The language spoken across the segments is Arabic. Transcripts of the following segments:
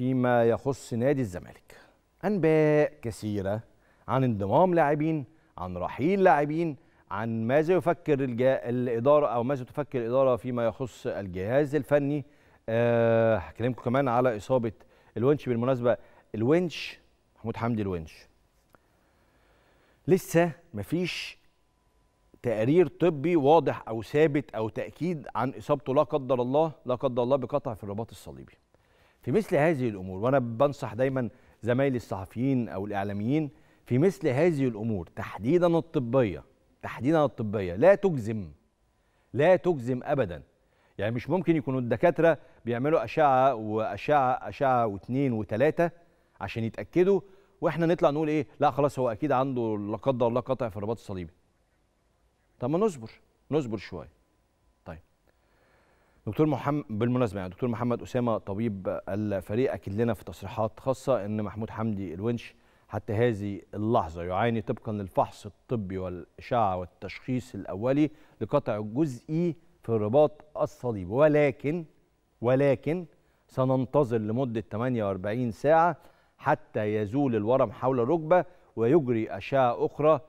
فيما يخص نادي الزمالك أنباء كثيرة عن انضمام لاعبين عن رحيل لاعبين عن ماذا يفكر الجا... الإدارة أو ماذا تفكر الإدارة فيما يخص الجهاز الفني آه، هكلمكم أه كمان على إصابة الونش بالمناسبة الونش محمود حمدي الونش لسه مفيش تقرير طبي واضح او ثابت او تاكيد عن اصابته لا قدر الله لا قدر الله بقطع في الرباط الصليبي في مثل هذه الامور وانا بنصح دايما زمايلي الصحفيين او الاعلاميين في مثل هذه الامور تحديدا الطبيه تحديدا الطبيه لا تجزم لا تجزم ابدا يعني مش ممكن يكونوا الدكاتره بيعملوا اشعه واشعه اشعه واثنين وثلاثه عشان يتاكدوا واحنا نطلع نقول ايه لا خلاص هو اكيد عنده لا قدر الله قطع في الرباط الصليبي طب ما نصبر نصبر شويه دكتور محمد بالمناسبه يعني دكتور محمد اسامه طبيب الفريق اكد لنا في تصريحات خاصه ان محمود حمدي الونش حتى هذه اللحظه يعاني طبقا للفحص الطبي والاشعه والتشخيص الاولي لقطع جزئي في الرباط الصليبي ولكن ولكن سننتظر لمده 48 ساعه حتى يزول الورم حول الركبه ويجري اشعه اخرى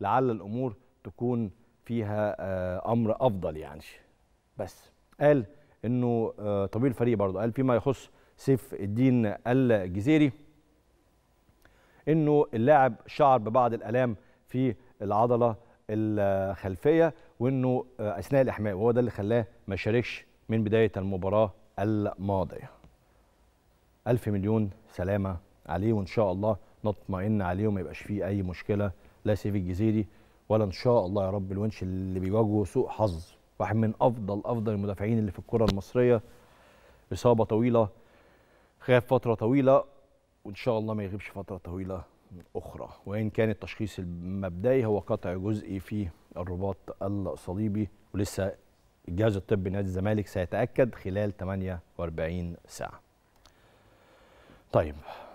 لعل الامور تكون فيها آه، امر افضل يعني بس قال انه آه، طبيب الفريق برضه قال فيما يخص سيف الدين الجزيري انه اللاعب شعر ببعض الالام في العضله الخلفيه وانه آه، اثناء الاحماء وهو ده اللي خلاه ما شاركش من بدايه المباراه الماضيه. ألف مليون سلامه عليه وان شاء الله نطمئن عليه وما يبقاش فيه اي مشكله لا سيف الجزيري ولا ان شاء الله يا رب الونش اللي بيواجهه سوء حظ واحد من افضل افضل المدافعين اللي في الكره المصريه اصابه طويله خاف فتره طويله وان شاء الله ما يغيبش فتره طويله اخرى وان كان التشخيص المبدئي هو قطع جزئي في الرباط الصليبي ولسه الجهاز الطبي نادي الزمالك سيتاكد خلال 48 ساعه طيب